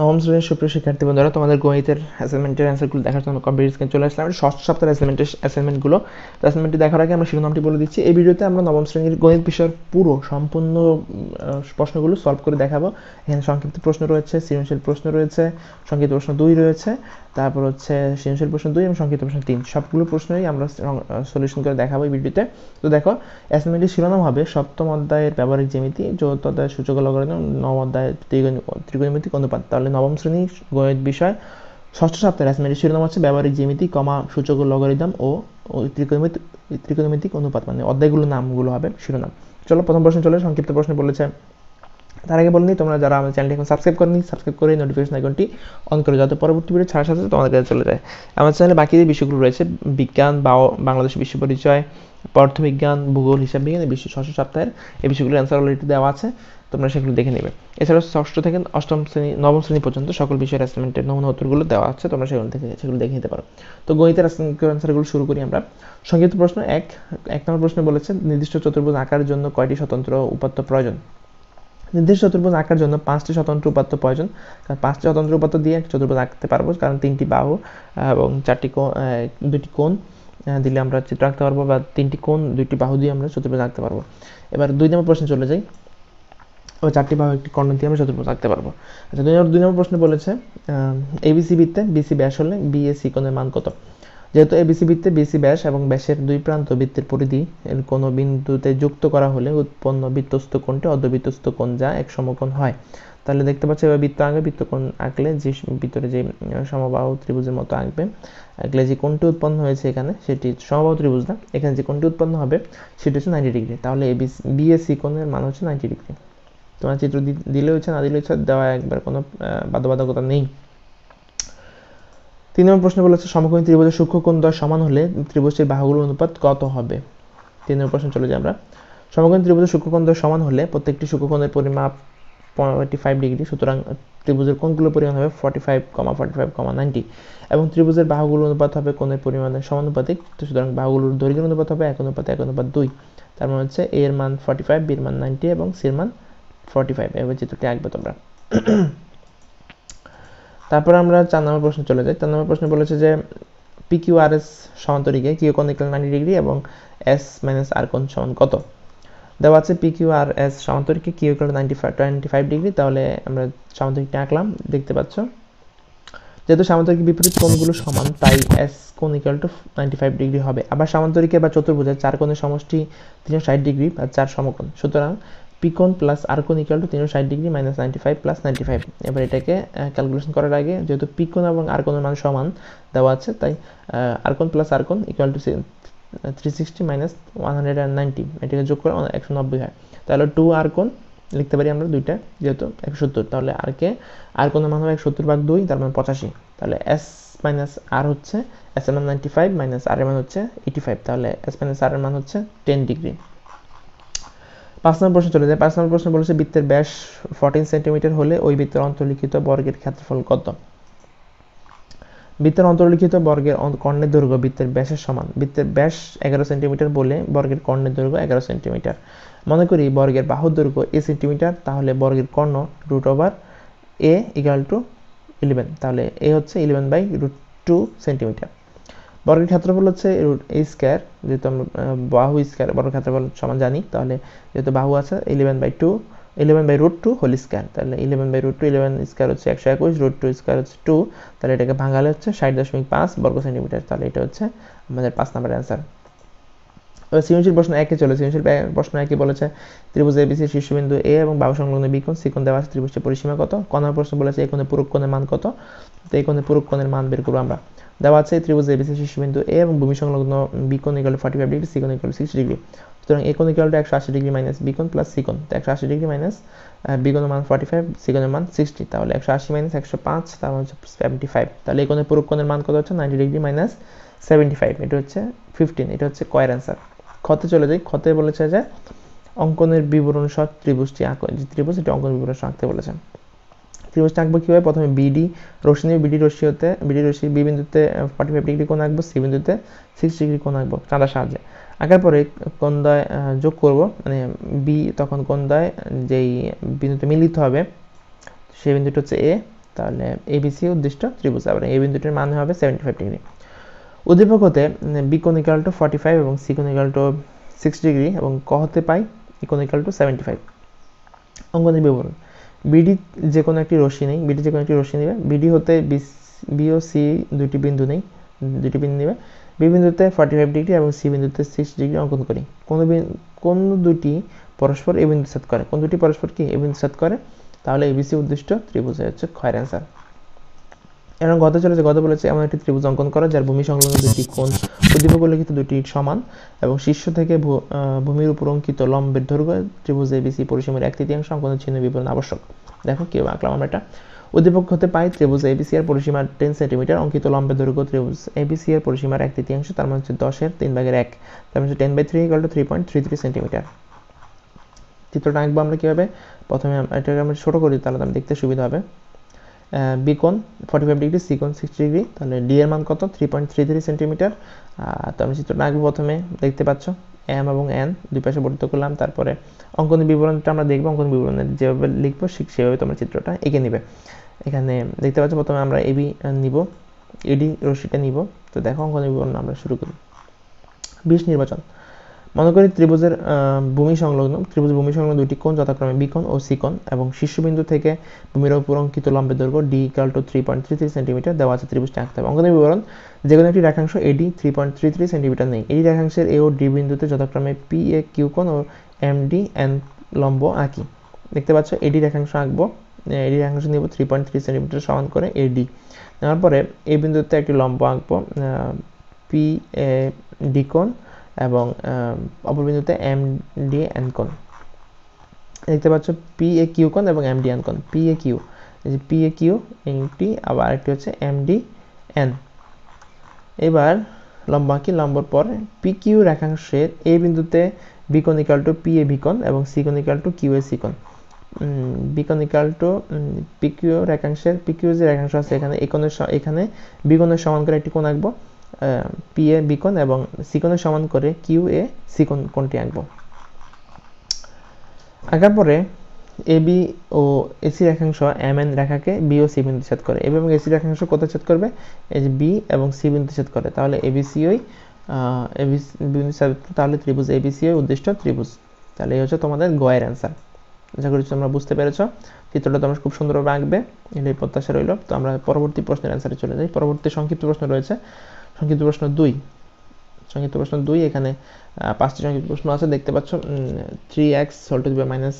নবম শ্রেণীর সুপ্রিয় শিক্ষার্থী বন্ধুরা তোমাদের গণিতের অ্যাসাইনমেন্টের অ্যান্সারগুলো দেখার জন্য কম্পিউটার স্ক্রিন চলে আসলাম ষষ্ঠ সপ্তাহের অ্যাসাইনমেন্টের অ্যাসাইনমেন্টগুলো অ্যাসাইনমেন্টটি দেখার আগে আমরা শিরোনামটি বলে দিচ্ছি এই ভিডিওতে আমরা নবম শ্রেণীর গণিত বিষয়ের পুরো সম্পূর্ণ প্রশ্নগুলো সলভ করে দেখাবো এখানে সংক্ষিপ্ত প্রশ্ন রয়েছে সৃজনশীল প্রশ্ন রয়েছে সংক্ষিপ্ত প্রশ্ন দুই রয়েছে তারপর হচ্ছে সৃজনশীল প্রশ্ন দুই এবং সংক্ষিপ্ত প্রশ্ন তিন সবগুলো প্রশ্নই আমরা সলিউশন করে দেখাবো এই ভিডিওতে তো দেখো অ্যাসাইনমেন্টের শিরোনাম হবে সপ্তম অধ্যায়ের ব্যবহারিক জ্যামিতি চতুর্থ অধ্যায়ের সূচক লগারিদম নবম অধ্যায়ের ত্রিকোণমিতি অনুপাত তাহলে সালে নবম শ্রেণী গণিত বিষয় ষষ্ঠ সপ্তাহে রাজমেরির শিরোনাম আছে ব্যবহারিক জ্যামিতি কমা সূচক লগারিদম ও ত্রিকোণমিতিক ত্রিকোণমিতিক অনুপাত মানে অধ্যায়গুলোর নামগুলো হবে শিরোনাম চলো প্রথম প্রশ্ন চলে সংক্ষিপ্ত প্রশ্ন বলেছে তার আগে বলিনি তোমরা যারা আমার চ্যানেলটি এখন সাবস্ক্রাইব করেনি সাবস্ক্রাইব করে নোটিফিকেশন আইকনটি অন করে যাতে পরবর্তী ভিডিও ছাড়ার সাথে তোমাদের কাছে চলে যায় আমার চ্যানেলে বাকি যে বিষয়গুলো রয়েছে বিজ্ঞান বা বাংলাদেশ বিশ্ব পরিচয় পদার্থবিজ্ঞান ভূগোল হিসাববিজ্ঞান এই বিশ্ব ষষ্ঠ সপ্তাহের এই বিষয়গুলোর অ্যান্সার অলরেডি দেওয়া আছে তোমরা সেগুলো দেখে নেবে এছাড়াও ষষ্ঠ থেকে অষ্টম শ্রেণী নবম শ্রেণী পর্যন্ত সকল বিষয়ের অ্যাসাইনমেন্টের নমুনা উত্তরগুলো দেওয়া আছে তোমরা সেগুলো দেখে সেগুলো দেখে নিতে পারো তো গণিতের অ্যান্সারগুলো শুরু করি আমরা সংক্ষিপ্ত প্রশ্ন এক এক নম্বর প্রশ্নে বলেছে নির্দিষ্ট চতুর্ভুজ আঁকার জন্য কয়টি স্বতন্ত্র উপাত্ত প্রয়োজন নির্দিষ্ট চতুর্ভুজ আঁকার জন্য পাঁচটি স্বতন্ত্র উপাত্ত প্রয়োজন কারণ পাঁচটি স্বতন্ত্র উপাত্ত দিয়ে চতুর্ভুজ আঁকতে পারবো কারণ তিনটি বাহু এবং চারটি কোণ দুটি কোণ দিলে আমরা চিত্র আঁকতে পারবো বা তিনটি কোণ দুইটি বাহু দিয়ে আমরা চতুর্ভুজ আঁকতে পারবো এবার দুই নম্বর প্রশ্নে চলে যাই ও চারটি বাহু একটি কর্ণ দিয়ে আমরা চতুর্ভুজ আঁকতে পারবো আচ্ছা দুই নম্বর দুই নম্বর প্রশ্নে বলেছে এবিসি বৃত্তে বিসি ব্যাস হলে বিএসি কোণের মান কত যেহেতু এবিসি বৃত্তে বিসি ব্যাস এবং ব্যাসের দুই প্রান্ত বৃত্তের পরিধি এর কোনো বিন্দুতে যুক্ত করা হলে উৎপন্ন বৃত্তস্থ কোণটি অর্ধবৃত্তস্থ কোণ যা এক সমকোণ হয় তাহলে দেখতে পাচ্ছি এবার বৃত্ত আঁকবে কোণ আঁকলে যে ভিতরে যে সমবাহু ত্রিভুজের মতো আঁকবে আঁকলে যে কোণটি উৎপন্ন হয়েছে এখানে সেটি সমবাহু ত্রিভুজ না এখানে যে কোণটি উৎপন্ন হবে সেটি হচ্ছে নাইনটি ডিগ্রি তাহলে এবিসি বিএসি কোণের মান হচ্ছে নাইনটি ডিগ্রি তোমার চিত্র দিলে হচ্ছে না দিলে হচ্ছে দেওয়া একবার কোনো বাধ্যবাধকতা নেই তিন নম্বর প্রশ্ন বলেছে সমকোণী ত্রিভুজের কোণ দশ সমান হলে ত্রিভুজের বাহুগুলোর অনুপাত কত হবে তিন নম্বর প্রশ্ন চলে যাই আমরা সমকোণী ত্রিভুজের কোণ দশ সমান হলে প্রত্যেকটি কোণের পরিমাপ ফর্টি ফাইভ ডিগ্রি সুতরাং ত্রিভুজের কোণগুলোর পরিমাণ হবে forty five comma forty five comma ninety এবং ত্রিভুজের বাহুগুলোর অনুপাত হবে কোণের পরিমাণের সমানুপাতিক তো সুতরাং বাহুগুলোর দৈর্ঘ্যের অনুপাত হবে এক অনুপাত এক অনুপাত দুই তার মানে হচ্ছে এর মান ফর্টি ফাইভ বির মান নাইনটি এবং সির মান ফর্টি ফাইভ চিত্রটি আঁকবে তোমরা তারপর আমরা চার নম্বর প্রশ্ন চলে যাই চার নম্বর বলেছে যে PQRS Q equal ninety degree এবং এস মাইনাস আর সমান কত দেওয়া আছে PQRS Q equal ninety five twenty five degree তাহলে আমরা আঁকলাম দেখতে পাচ্ছ যেহেতু সামান্তরিক বিপরীত কোণগুলো সমান তাই S equal to ninety five degree হবে আবার সামান্তরিকে বা চতুর্ভুজের চার কোণের সমষ্টি তিনশো ষাট ডিগ্রি বা চার সমকোণ সুতরাং পিকন প্লাস আর্কন ইকাল টু তিনশো ষাট ডিগ্রি minus ninety five plus ninety five এবার এটাকে ক্যালকুলেশন করার আগে যেহেতু পিকন এবং আর্কনের মান সমান দেওয়া আছে তাই আর্কন প্লাস আর্কন equal to three sixty minus one hundred and ninety এটাকে যোগ করে একশো নব্বই হয় তাহলে টু আর্কন লিখতে পারি আমরা দুইটা যেহেতু একশো সত্তর তাহলে আরকে আর্কনের মান হবে একশো সত্তর ভাগ দুই তার মানে পঁচাশি তাহলে এস মাইনাস আর হচ্ছে এস এর মান নাইনটি ফাইভ মাইনাস আর এর মান হচ্ছে এইটি ফাইভ তাহলে এস মাইনাস আর এর মান হচ্ছে টেন ডিগ্রি পাঁচ নম্বর প্রশ্ন চলে যায় পাঁচ নম্বর প্রশ্ন বলেছে বৃত্তের ব্যাস ফোরটিন সেন্টিমিটার হলে ওই বৃত্তের অন্তর্লিখিত বর্গের ক্ষেত্রফল কত বৃত্তের অন্তর্লিখিত বর্গের কর্ণের দৈর্ঘ্য বৃত্তের ব্যাসের সমান বৃত্তের ব্যাস এগারো সেন্টিমিটার বলে বর্গের কর্ণের দৈর্ঘ্য এগারো সেন্টিমিটার মনে করি বর্গের বাহুর দৈর্ঘ্য এ সেন্টিমিটার তাহলে বর্গের কর্ণ root over A equal to eleven তাহলে এ হচ্ছে eleven by root two centimetre বর্গের ক্ষেত্রফল হচ্ছে রুট এ স্কোয়ার যেহেতু আমরা বাহু স্কোয়ার বর্গের ক্ষেত্রফল সমান জানি তাহলে যেহেতু বাহু আছে eleven by two eleven by root two whole square তাহলে eleven by root two eleven square হচ্ছে একশো একুশ রুট টু স্কোয়ার হচ্ছে টু তাহলে এটাকে ভাঙালে হচ্ছে ষাট দশমিক পাঁচ বর্গ সেন্টিমিটার তাহলে এটা হচ্ছে আমাদের পাঁচ নাম্বার অ্যান্সার সৃজনশীল প্রশ্ন একে চলে সৃজনশীল প্রশ্ন একে বলেছে ত্রিভুজ এবিসি শীর্ষবিন্দু এ এবং বাহু সংলগ্ন বিকোণ সিকোণ দেওয়া আছে ত্রিভুজের পরিসীমা কত কণার প্রশ্ন বলেছে এখানে কোণে পুরক্ষণের মান কত তো এখানে কোণে পুরক্ষণের মান বের করবো আমরা দেওয়া আছে ত্রিভুজ এবিসি শীর্ষবিন্দু এ এবং ভূমি সংলগ্ন বিকোণ ইকুয়াল ফর্টি ফাইভ ডিগ্রি সিকোণ ইকুয়াল সিক্স ডিগ্রি সুতরাং এ কোণ ইকুয়াল টু একশো আশি ডিগ্রি মাইনাস বিকোণ প্লাস সিকোণ তো একশো আশি ডিগ্রি মাইনাস বিকোণের মান ফর্টি ফাইভ সিকোণের মান সিক্সটি তাহলে একশো আশি মাইনাস একশো পাঁচ তার মানে হচ্ছে সেভেন্টি ফাইভ তাহলে এই কোণের মান কত হচ্ছে ninety degree minus seventy five এটা হচ্ছে ফিফটিন এটা হচ্ছে কয়ের অ্যান্সার ক্ষতে চলে যাই ক্ষতে বলেছে যে অঙ্কনের বিবরণ সহ ত্রিভুজটি আঁক যে ত্রিভুজ এটি অঙ্কন বিবরণ সহ আঁকতে বলেছে ত্রিভুজটা আঁকবো কীভাবে প্রথমে বিডি রশ্মি নিয়ে বিডি রশ্মি হতে বিডি রশ্মি বি বিন্দুতে ফর্টি ফাইভ ডিগ্রি কোণ আঁকবো সি বিন্দুতে সিক্স ডিগ্রি কোণ আঁকবো চাঁদার সাহায্যে আঁকার পরে দয় যোগ করব মানে বি তখন দয় যেই বিন্দুতে মিলিত হবে সেই বিন্দুটা হচ্ছে এ তাহলে এবিসি উদ্দিষ্ট ত্রিভুজ আবার এই বিন্দুটির মান হবে সেভেন্টি ফাইভ ডিগ্রি উদ্দীপক হতে বিকোনিক্যাল টু ফর্টি ফাইভ এবং সিকোনিক্যাল টু সিক্স ডিগ্রি এবং ক হতে পাই ইকোনিক্যাল টু সেভেন্টি ফাইভ অঙ্গনের বিবরণ বিডি যে কোনো একটি রশ্মি নেই বিডি যে কোনো একটি রশ্মি নেবে বিডি হতে বি ও সি দুটি বিন্দু নেই দুটি বিন্দু নেবে বি বিন্দুতে ফর্টি ফাইভ ডিগ্রি এবং সি বিন্দুতে সিক্স ডিগ্রি অঙ্কন করি কোনো কোন দুটি পরস্পর এ বিন্দু সেট করে কোন দুটি পরস্পর কি এ বিন্দু সেট করে তাহলে এবিসি উদ্দিষ্ট ত্রিভুজ হচ্ছে ক্ষয়ের অ্যান্সার এবং গত চলেছে গত বলেছে এমন একটি ত্রিভুজ অঙ্কন করা যার ভূমি সংলগ্ন দুটি কোণ প্রদীপক উল্লেখিত দুটি সমান এবং শীর্ষ থেকে ভূমির উপর অঙ্কিত লম্বের দৈর্ঘ্য ত্রিভুজ এবিসি পরিসীমার এক তৃতীয়াংশ অঙ্কন চিহ্ন বিবরণ আবশ্যক দেখো কেউ আঁকলাম আমরা এটা উদ্দীপক হতে পাই ত্রিভুজ এবিসি এর পরিসীমা টেন সেন্টিমিটার অঙ্কিত লম্বের দৈর্ঘ্য ত্রিভুজ এবিসি এর পরিসীমার এক তৃতীয়াংশ তার মানে হচ্ছে দশের তিন ভাগের এক তার মানে হচ্ছে ten by three equal to three point three three centimetre চিত্রটা আঁকবো আমরা কীভাবে প্রথমে এটাকে আমরা ছোটো করি তাহলে আমি দেখতে সুবিধা হবে বিকন ফর্টি ফাইভ ডিগ্রি সিকন সিক্সটি ডিগ্রি তাহলে ডি এর মান কত three point three three centimetre তো আমি চিত্রটা আঁকবো প্রথমে দেখতে পাচ্ছ এম এবং এন দুই পাশে বর্ধিত করলাম তারপরে অঙ্কন বিবরণটা আমরা দেখবো অঙ্কন বিবরণে যেভাবে লিখবো ঠিক সেভাবে তোমরা চিত্রটা এঁকে নিবে এখানে দেখতে পাচ্ছ প্রথমে আমরা এবি নিব এডি রশিটা নিব তো দেখো অঙ্কন বিবরণ আমরা শুরু করি বিশ নির্বাচন মনে করি ত্রিভুজের ভূমি সংলগ্ন ত্রিভুজ ভূমি সংলগ্ন দুটি কোণ যথাক্রমে বিকোণ ও সিকোণ এবং শীর্ষবিন্দু থেকে ভূমির উপর অঙ্কিত লম্বের দৈর্ঘ্য D equal to three point three three centimetre দেওয়া আছে ত্রিভুজটি আঁকতে হবে অঙ্কনের বিবরণ যে কোনো একটি রেখাংশ AD three point three three centimetre নেই এই রেখাংশের এ ও ডি বিন্দুতে যথাক্রমে পি এ কিউ কোণ ও এম ডি এন লম্ব আঁকি দেখতে পাচ্ছ এডি রেখাংশ আঁকবো এডি রেখাংশ নিব থ্রি পয়েন্ট থ্রি সেন্টিমিটার সমান করে এডি নেওয়ার পরে এই বিন্দুতে একটি লম্ব আঁকবো পি এ ডি কোণ এবং অপর বিন্দুতে এম ডি এনকন দেখতে পাচ্ছ পি এ কিউ কোণ এবং এম ডি এনকন পি এ কিউ এই যে পি এ কিউ এনটি আবার আরেকটি হচ্ছে এম ডি এন এবার লম্বা কি লম্বর পর পি কিউ রেখাংশের এ বিন্দুতে বিকন ইকাল টু পি এ বিকন এবং সিকন ইকাল টু কিউ এ সিকন বিকন ইকাল টু কিউ রেখাংশের কিউ যে রেখাংশ আছে এখানে একনের এখানে বিকনের সমান করে একটি কোণ আঁকবো পি এ এবং সিকনের সমান করে কিউ এ সিকন কোনটি আঁকবো আঁকার পরে এ বি ও এসি রেখাংশ এম এন রেখাকে বি ও সি বিন্দু ছেদ করে এবি এবং এসি রেখাংশ কত ছেদ করবে এই যে বি এবং সি বিন্দু ছেদ করে তাহলে এবিসিওই এবিসি তাহলে ত্রিভুজ এবিসিও উদ্দিষ্ট ত্রিভুজ তাহলে এই হচ্ছে তোমাদের গয়ের অ্যান্সার আশা করি তোমরা বুঝতে পেরেছ চিত্রটা তোমরা খুব সুন্দরভাবে আঁকবে এটাই প্রত্যাশা রইল তো আমরা পরবর্তী প্রশ্নের অ্যান্সারে চলে যাই পরবর্তী সংক্ষিপ্ত প্রশ্ন রয়েছে সংক্ষিপ্ত প্রশ্ন দুই সংক্ষিপ্ত প্রশ্ন দুই এখানে পাঁচটি সংক্ষিপ্ত প্রশ্ন আছে দেখতে পাচ্ছ থ্রি এক্স হোল টু দিবার minus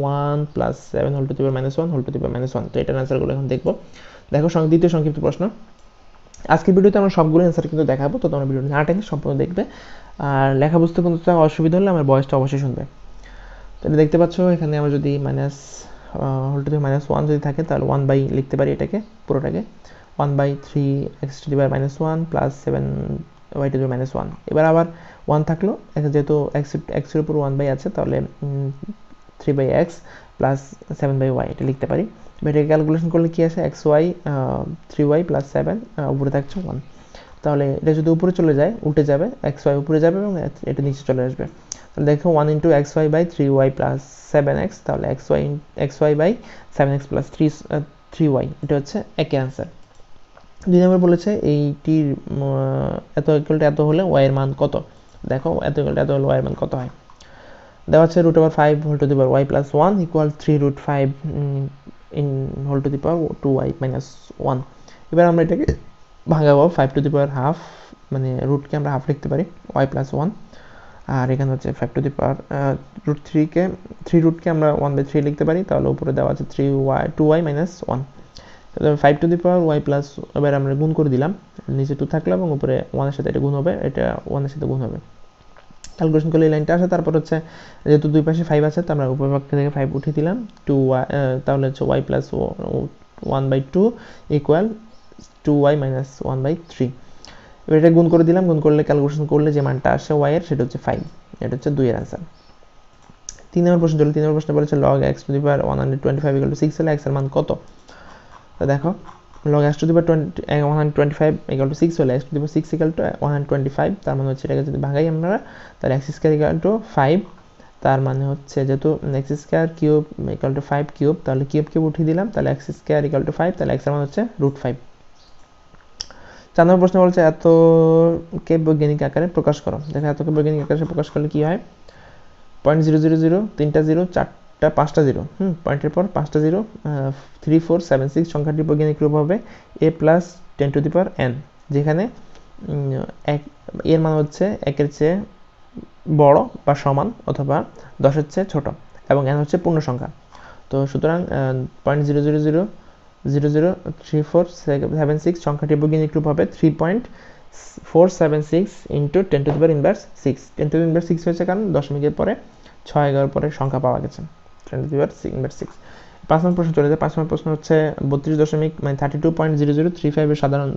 one plus seven whole two দিবার মাইনাস ওয়ান হোল টু দিবার মাইনাস ওয়ান তো এটার অ্যান্সারগুলো এখন দেখবো দেখো দ্বিতীয় সংক্ষিপ্ত প্রশ্ন আজকের ভিডিওতে আমরা সবগুলো অ্যান্সার কিন্তু দেখাবো তো তোমরা ভিডিও না টেনে সম্পূর্ণ দেখবে আর লেখা বুঝতে কিন্তু অসুবিধা হলে আমার বয়সটা অবশ্যই শুনবে তো এটা দেখতে পাচ্ছ এখানে আমরা যদি minus whole two minus one যদি থাকে তাহলে ওয়ান বাই লিখতে পারি এটাকে পুরোটাকে 1 by three X two the power minus one plus seven Y two the minus one এবার আবার ওয়ান থাকলো যেহেতু এক্স এক্সের উপর ওয়ান বাই আছে তাহলে three by X plus seven by Y এটা লিখতে পারি এটাকে ক্যালকুলেশন করলে কী আসে X Y three Y plus seven উপরে থাকছে ওয়ান তাহলে এটা যদি উপরে চলে যায় উল্টে যাবে এক্স ওয়াই উপরে যাবে এবং এটা নিচে চলে আসবে তাহলে দেখো one into X Y by three Y plus seven X তাহলে X Y X Y by seven X plus three three Y এটা হচ্ছে একই অ্যান্সার দুই নম্বর বলেছে এইটির এত ইকুয়ালটা এত হলে ওয়াইয়ের মান কত দেখো এত ইকুয়ালটা এত হলে ওয়াইয়ের মান কত হয় দেওয়া হচ্ছে root over five whole two the power Y plus one equal three root five in whole two the power two Y minus one এবার আমরা এটাকে ভাঙাবো five two the power half মানে রুটকে আমরা হাফ লিখতে পারি ওয়াই প্লাস ওয়ান আর এখানে হচ্ছে five two the power root থ্রিকে থ্রি রুটকে আমরা ওয়ান বাই থ্রি লিখতে পারি তাহলে উপরে দেওয়া আছে three y two Y minus one 5 to the power y plus এবার আমরা গুণ করে দিলাম নিচে টু থাকলো এবং উপরে 1 এর সাথে এটা গুণ হবে এটা 1 এর সাথে গুণ হবে ক্যালকুলেশন করলে লাইনটা আসে তারপর হচ্ছে যেহেতু দুই পাশে 5 আছে তো আমরা উপরের পক্ষ থেকে 5 উঠিয়ে দিলাম 2 তাহলে হচ্ছে y plus 1/2 two equal to minus one by three এবার এটা গুণ করে দিলাম গুণ করলে ক্যালকুলেশন করলে যে মানটা আসে y এর সেটা হচ্ছে 5 এটা হচ্ছে দুইয়ের আনসার তিন নম্বর প্রশ্ন চলে তিন নম্বর প্রশ্ন বলেছে log x two the power one hundred twenty five equal to six মান কত তো দেখো log x two the twenty one hundred twenty five equal to six হলে x two the six equal to one hundred twenty five তার মানে হচ্ছে এটাকে যদি ভাঙাই আমরা তাহলে x square equal to five তার মানে হচ্ছে যেহেতু x square cube equal to five cube তাহলে কিউব কিউব উঠিয়ে দিলাম তাহলে x square equal to five তাহলে এক্সের মানে হচ্ছে রুট ফাইভ চার নম্বর প্রশ্ন বলছে এত এতকে বৈজ্ঞানিক আকারে প্রকাশ করো দেখো এত কে বৈজ্ঞানিক আকারে প্রকাশ করলে কী হয় পয়েন্ট জিরো জিরো জিরো তিনটা জিরো চার টা পাঁচটা জিরো হুম পয়েন্টের পর পাঁচটা zero three four seven six সংখ্যাটি বৈজ্ঞানিক রূপ হবে a plus ten to the power n যেখানে এক এর মান হচ্ছে একের চেয়ে বড় বা সমান অথবা দশের চেয়ে ছোট এবং এন হচ্ছে পূর্ণ সংখ্যা তো সুতরাং point zero zero zero zero zero three four seven six সংখ্যাটি বৈজ্ঞানিক রূপ হবে three point four seven six into ten to the power inverse six ten to the inverse six হয়েছে কারণ দশমিকের পরে ছয় এগারো পরে সংখ্যা পাওয়া গেছে পাঁচ প্রশ্ন পাঁচ প্রশ্ন হচ্ছে বত্রিশ মানে thirty two point zero zero three সাধারণ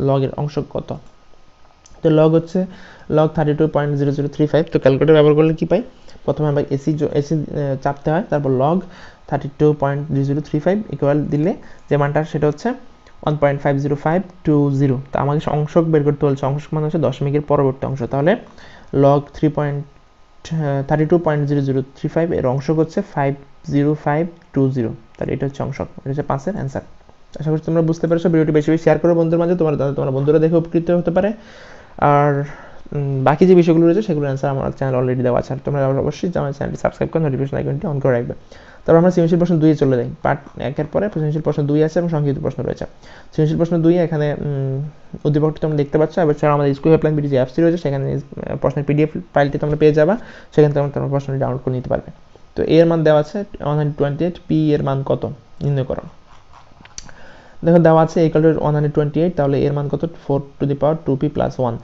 তো লগ হচ্ছে log thirty two point zero zero three five তো ব্যবহার করলে কী প্রথমে এসি এসি চাপতে হয় তারপর log thirty two point zero zero three five equal দিলে যে মানটা সেটা হচ্ছে one point five zero five two zero তা আমাকে অংশক বের করতে বলছে অংশক মানে হচ্ছে দশমিকের পরবর্তী অংশ তাহলে log three point thirty two point zero zero three five এর অংশক হচ্ছে five zero five two zero তাহলে এটা হচ্ছে অংশ এটা হচ্ছে পাঁচের অ্যান্সার আশা করছি তোমরা বুঝতে পারছো ভিডিওটি বেশি বেশি শেয়ার করো বন্ধুর মাঝে তোমার বন্ধুরা দেখে উপকৃত হতে পারে আর বাকি যে বিষয়গুলো রয়েছে সেগুলো অ্যান্সার আমার চ্যানেল অলরেডি দেওয়া আছে আর তোমরা অবশ্যই আমার চ্যানেলটি সাবস্ক্রাইব করে নোটিফিকেশন আইকনটি অন করে রাখবে তারপর আমরা সৃজনশীল প্রশ্ন দুইয়ে চলে যাই পার্ট একের পরে সৃজনশীল প্রশ্ন দুই আছে এবং সংক্ষিপ্ত প্রশ্ন রয়েছে সৃজনশীল প্রশ্ন দুই এখানে উদ্দীপকটি তোমরা দেখতে পাচ্ছ এবার ছাড়া আমাদের স্কুল হেল্পলাইন বিডি যে অ্যাপসি রয়েছে সেখানে প্রশ্নের পিডিএফ ফাইলটি তোমরা পেয়ে যাবা সেখানে থেকে তোমরা প্রশ্নটি ডাউনলোড করে নিতে পারবে তো এ এর মান দেওয়া আছে one hundred twenty eight p এর মান কত নির্ণয় করো দেখো দেওয়া আছে এই কালের ওয়ান হান্ড্রেড টোয়েন্টি এইট তাহলে এর মান কত four to the power two p plus one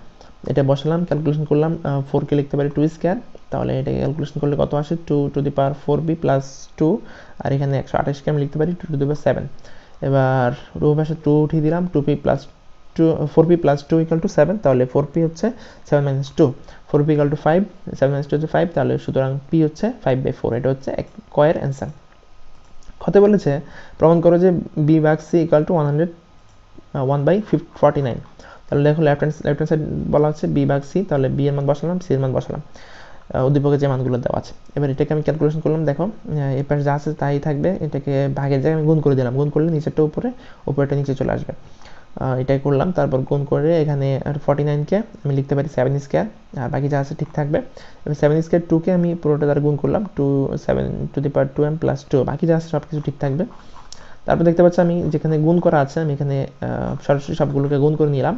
এটা বসালাম ক্যালকুলেশন করলাম ফোরকে লিখতে পারি টু স্কোয়ার তাহলে এটা ক্যালকুলেশন করলে কত আসে two to the power four b plus two আর এখানে একশো আঠাশকে আমি লিখতে পারি two to the power seven এবার রু ভাষা টু উঠিয়ে দিলাম two p plus two four p plus two equal to seven তাহলে ফোর পি হচ্ছে seven minus two four p equal to five seven minus two হচ্ছে ফাইভ তাহলে সুতরাং পি হচ্ছে ফাইভ বাই ফোর এটা হচ্ছে এক কয়ের অ্যান্সার কথা বলেছে প্রমাণ করো যে b bug c equal to one hundred one by forty nine তাহলে দেখো left hand left hand side বলা হচ্ছে বি বাগ সি তাহলে বি এর মান বসালাম সি এর মান বসালাম উদ্দীপকের যে মানগুলো দেওয়া আছে এবার এটাকে আমি ক্যালকুলেশন করলাম দেখো এর পাশে যা আছে তাই থাকবে এটাকে ভাগের জায়গায় আমি গুণ করে দিলাম গুণ করলে নিচেরটা উপরে উপরেটা নিচে চলে আসবে এটাই করলাম তারপর গুণ করে এখানে ফর্টি নাইনকে আমি লিখতে পারি সেভেন স্কোয়ার আর বাকি যা আছে ঠিক থাকবে এবার সেভেন স্কোয়ার টুকে আমি পুরোটা তার গুণ করলাম two seven to the power two m plus two বাকি যা আছে সব কিছু ঠিক থাকবে তারপর দেখতে পাচ্ছি আমি যেখানে গুণ করা আছে আমি এখানে সরাসরি সবগুলোকে গুণ করে নিলাম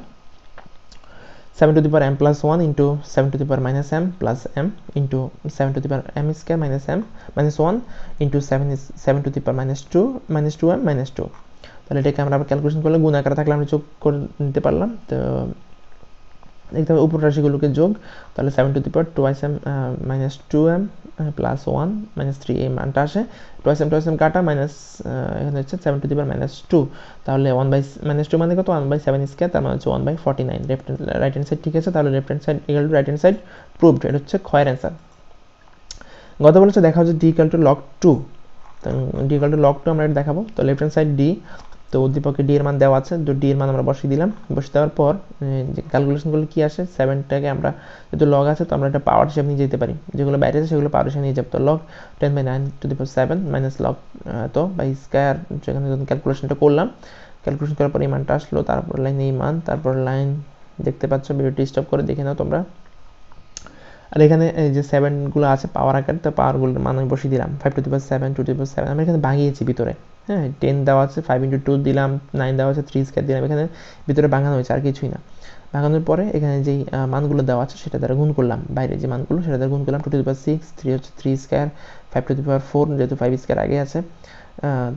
seven to the power m plus one into seven to the power minus m plus m into seven to the power m square minus m minus one into seven seven to the power minus two minus two m minus two তাহলে মানে এটাকে আমরা আবার calculation করলে গুণ আকারে থাকলে আমরা যোগ করে নিতে পারলাম তো দেখতে হবে উপর রাশিগুলোকে যোগ তাহলে seven to the power two m minus two m plus one minus three এই মানটা আসে টোয়াইস এম টোয়াইস এম কাটা মাইনাস এখানে হচ্ছে seven to the power minus two তাহলে ওয়ান বাই মাইনাস টু মানে কত ওয়ান বাই সেভেন স্কোয়ার তার মানে হচ্ছে one by forty nine left right hand side ঠিক আছে তাহলে left hand side equal to right hand side proved এটা হচ্ছে খয়ের অ্যান্সার গত বলেছে দেখা হচ্ছে d equal to log two d equal to log two আমরা দেখাবো তো লেফট হ্যান্ড সাইড ডি তো উদ্দীপকে ডি এর মান দেওয়া আছে তো ডি এর মান আমরা বসিয়ে দিলাম বসিয়ে দেওয়ার পর যে ক্যালকুলেশন কী আসে সেভেনটাকে আমরা যেহেতু লগ আছে তো আমরা একটা পাওয়ার হিসাব নিয়ে যেতে পারি যেগুলো বাইরে আছে সেগুলো পাওয়ার হিসাব নিয়ে যাবো তো log ten by nine to the seven minus log তো বাই স্কোয়ার যেখানে যখন ক্যালকুলেশনটা করলাম ক্যালকুলেশন করার পর এই মানটা আসলো তারপর লাইন এই মান তারপর লাইন দেখতে পাচ্ছ ভিডিওটি স্টপ করে দেখে নাও তোমরা আর এখানে এই যে সেভেনগুলো আছে পাওয়ার আকার তো পাওয়ারগুলোর মান আমি বসিয়ে দিলাম five two the seven to the seven আমি এখানে ভাঙিয়েছি ভিতরে হ্যাঁ টেন দেওয়া আছে ফাইভ ইন্টু টু দিলাম নাইন দেওয়া আছে থ্রি স্কোয়ার দিলাম এখানে ভিতরে ভাঙানো হয়েছে আর কিছুই না ভাঙানোর পরে এখানে যেই মানগুলো দেওয়া আছে সেটা দ্বারা গুণ করলাম বাইরে যে মানগুলো সেটা দ্বারা গুণ করলাম two to power six three হচ্ছে three square five to power four যেহেতু ফাইভ স্কোয়ার আগে আছে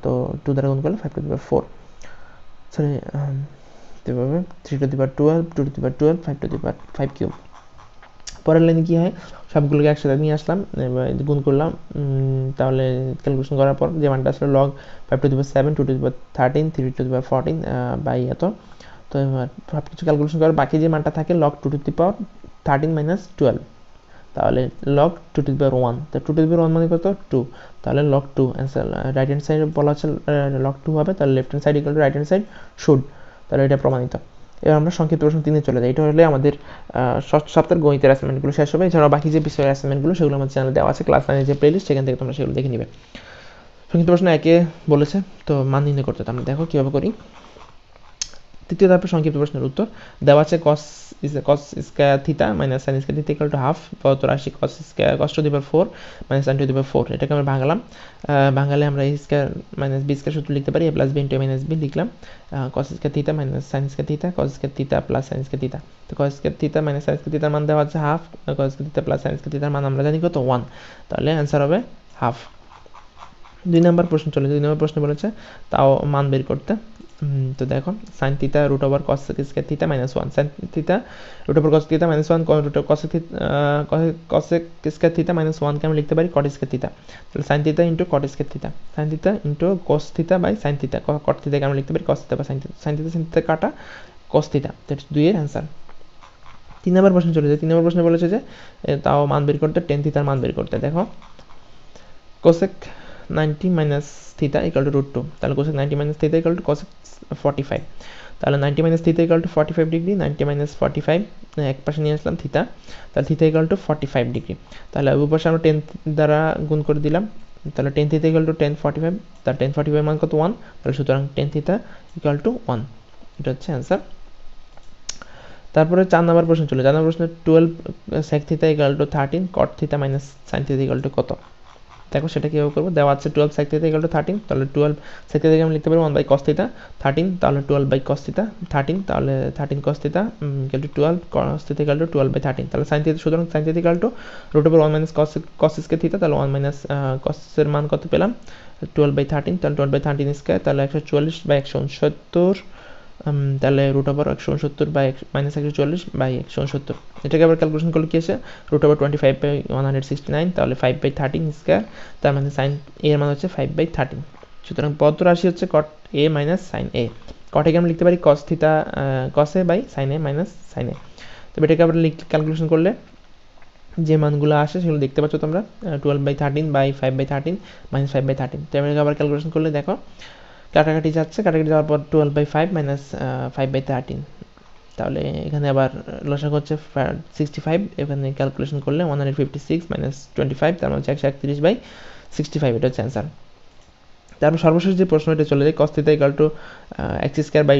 তো টু দ্বারা গুণ করলাম five to power four sorry three to power twelve two to power twelve five to power five cube পরের লাইনে কী হয় সবগুলোকে একসাথে নিয়ে আসলাম গুণ করলাম তাহলে ক্যালকুলেশন করার পর যে মানটা আসলে log five to the power seven two to the power thirteen three to the power fourteen by এত তো সব কিছু ক্যালকুলেশন করার বাকি যে মানটা থাকে log two to the power thirteen minus twelve তাহলে log two to the power one তো টু টু দিবার ওয়ান মানে কত টু তাহলে log two answer right hand side বলা হচ্ছে লগ টু হবে তাহলে left hand side equal to right hand side should তাহলে এটা প্রমাণিত এবার আমরা সংক্ষিপ্ত প্রশ্ন তিনে চলে যাই এটা হলে আমাদের সপ্তাহের গণিতের অ্যাসাইনমেন্টগুলো শেষ হবে এছাড়াও বাকি যে বিষয়ের অ্যাসাইনমেন্টগুলো সেগুলো আমাদের চ্যানেলে দেওয়া আছে ক্লাস নাইনের যে প্লেলিস্ট সেখান থেকে তোমরা সেগুলো দেখে নিবে সংক্ষিপ্ত প্রশ্ন একে বলেছে তো মান নির্ণয় করতে আমরা দেখো কীভাবে করি তৃতীয় ধাপের সংক্ষিপ্ত প্রশ্নের উত্তর দেওয়া আছে cos is cos square theta minus sine square theta equal to half কত রাশি cos square cos to the power 4 minus sine to the power 4 এটাকে আমরা ভাঙালাম ভাঙালে আমরা এই স্কোয়ার মাইনাস বি স্কয়ার সূত্র লিখতে পারি a plus b into minus b লিখলাম cos square theta minus sine square theta cos square theta plus sine square theta তো cos square theta minus sine square থিটার মান দেওয়া আছে half cos square theta plus sine square থিটার মান আমরা জানি কত 1 তাহলে आंसर হবে হাফ দুই নম্বর প্রশ্ন চলে দুই নম্বর প্রশ্ন বলেছে তাও মান বের করতে তো দেখো sine theta root over cos square theta minus one sine theta root over cos theta minus one root cos cos square theta minus ওয়ানকে আমি লিখতে পারি কট স্কোয়ার থিতা তাহলে sine theta into cot square theta sine theta into cos theta by sine theta cot থিতাকে আমি লিখতে পারি cos theta বা sine theta sine theta sine theta কাটা কস থিতা দ্যাটস দুইয়ের অ্যান্সার তিন নম্বর প্রশ্ন চলেছে তিন নম্বর প্রশ্নে বলেছে যে তাও মান বের করতে টেন থিতার মান বের করতে দেখো cosec ninety minus theta equal to root two তাহলে cosec ninety minus theta equal to cosec forty five তাহলে ninety minus theta equal to forty five degree ninety minus forty five এক পাশে নিয়ে আসলাম থিতা তাহলে theta equal to forty five degree তাহলে উপাশে আমরা টেন দ্বারা গুণ করে দিলাম তাহলে tan theta equal to tan forty five তাহলে টেন ফর্টি ফাইভ মান কত ওয়ান তাহলে সুতরাং tan theta equal to one এটা হচ্ছে অ্যান্সার তারপরে চার নম্বর প্রশ্ন চলে চার নম্বর প্রশ্ন twelve sec theta equal to thirteen cot theta minus sine theta equal to কত দেখো সেটা কীভাবে করবো দেওয়া আছে টুয়েলভ সেক থেকে ইকাল থার্টিন তাহলে টুয়েলভ সেক থেকে আমি লিখতে পারবো one by cos theta thirteen তাহলে twelve by cos theta thirteen তাহলে thirteen cos theta to twelve cos theta equal to twelve by thirteen তাহলে সাইন থিটা সুতরাং sine theta equal to root over one minus cos cos square theta তাহলে one minus কসের মান কত পেলাম twelve by thirteen তাহলে twelve by thirteen square তাহলে একশো চুয়াল্লিশ বাই একশো উনসত্তর তাহলে রুট ওভার একশো উনসত্তর বাই মাইনাস একশো চল্লিশ বাই একশো উনসত্তর এটাকে আবার ক্যালকুলেশন করলে কী আছে root over twenty five by one hundred sixty nine তাহলে ফাইভ বাই থার্টিন স্কোয়ার তার মানে সাইন এ এর মান হচ্ছে ফাইভ বাই থার্টিন সুতরাং পদ রাশি হচ্ছে কট এ মাইনাস সাইন এ কটেকে আমরা লিখতে পারি cos theta cos a by sine a minus sine a তো এটাকে আবার লিখ ক্যালকুলেশন করলে যে মানগুলো আসে সেগুলো দেখতে পাচ্ছ তোমরা twelve by thirteen by five by thirteen minus five by thirteen তো এটাকে আবার ক্যালকুলেশন করলে দেখো কাটাকাটি যাচ্ছে কাটাকাটি যাওয়ার পর twelve by five minus five by thirteen তাহলে এখানে আবার লসা হচ্ছে সিক্সটি ফাইভ এখানে ক্যালকুলেশন করলে one hundred fifty six minus twenty five তার মানে হচ্ছে একশো একত্রিশ বাই সিক্সটি ফাইভ এটা হচ্ছে অ্যান্সার তারপর সর্বশেষ যে প্রশ্ন এটা চলে যায় cos theta equal to x square by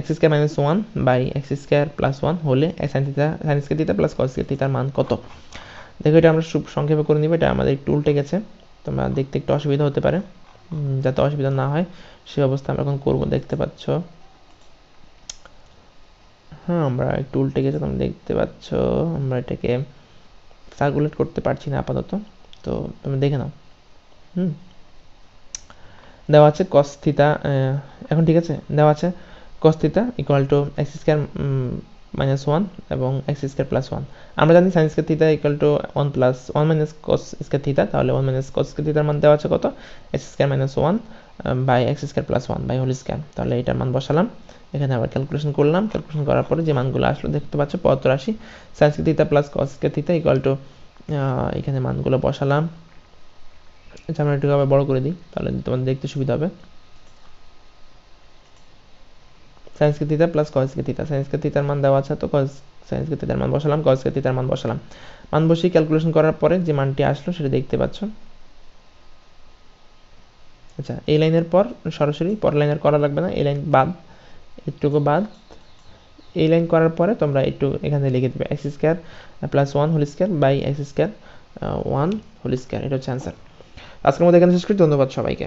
x square minus one by x square plus one হলে sine theta sine plus cos থিতার মান কত দেখো এটা আমরা সংক্ষেপে করে নিব এটা আমাদের একটু উল্টে গেছে তোমরা দেখতে একটু অসুবিধা হতে পারে যাতে অসুবিধা না হয় সে অবস্থা আমরা এখন করবো দেখতে পাচ্ছ হ্যাঁ আমরা একটু উল্টে গেছে তোমরা দেখতে পাচ্ছ আমরা এটাকে সার্কুলেট করতে পারছি না আপাতত তো তুমি দেখে নাও হুম দেওয়া আছে কস্থিতা এখন ঠিক আছে দেওয়া আছে cos theta equal to x square minus one এবং এক্স স্কোয়ার প্লাস ওয়ান আমরা জানি sine square theta equal to one plus one minus cos square theta তাহলে ওয়ান মাইনাস কস স্কোয়ার থিতার মান দেওয়া আছে কত x square minus one by x square plus one by whole square তাহলে এটার মান বসালাম এখানে আবার ক্যালকুলেশন করলাম ক্যালকুলেশন করার পরে যে মানগুলো আসলো দেখতে পাচ্ছ পঁয়ত্তর আশি sine square plus cos square theta equal to এখানে মানগুলো বসালাম আচ্ছা আমরা একটু আবার বড় করে দিই তাহলে তোমাদের দেখতে সুবিধা হবে সাইন্সকে থিতা প্লাস কজকে থিতা সাইন্সকে থিতার মান দেওয়া আছে তো কজ সাইন্সকে থিতার মান বসালাম কজকে থিতার মান বসালাম মান বসিয়ে ক্যালকুলেশন করার পরে যে মানটি আসলো সেটা দেখতে পাচ্ছ আচ্ছা এই লাইনের পর সরাসরি পর লাইনের করা লাগবে না এই লাইন বাদ একটুকু বাদ এই লাইন করার পরে তোমরা একটু এখানে লিখে দেবে x square plus one whole square by x square one whole square এটা হচ্ছে আনসার আজকের মধ্যে এখানে শেষ করি ধন্যবাদ সবাইকে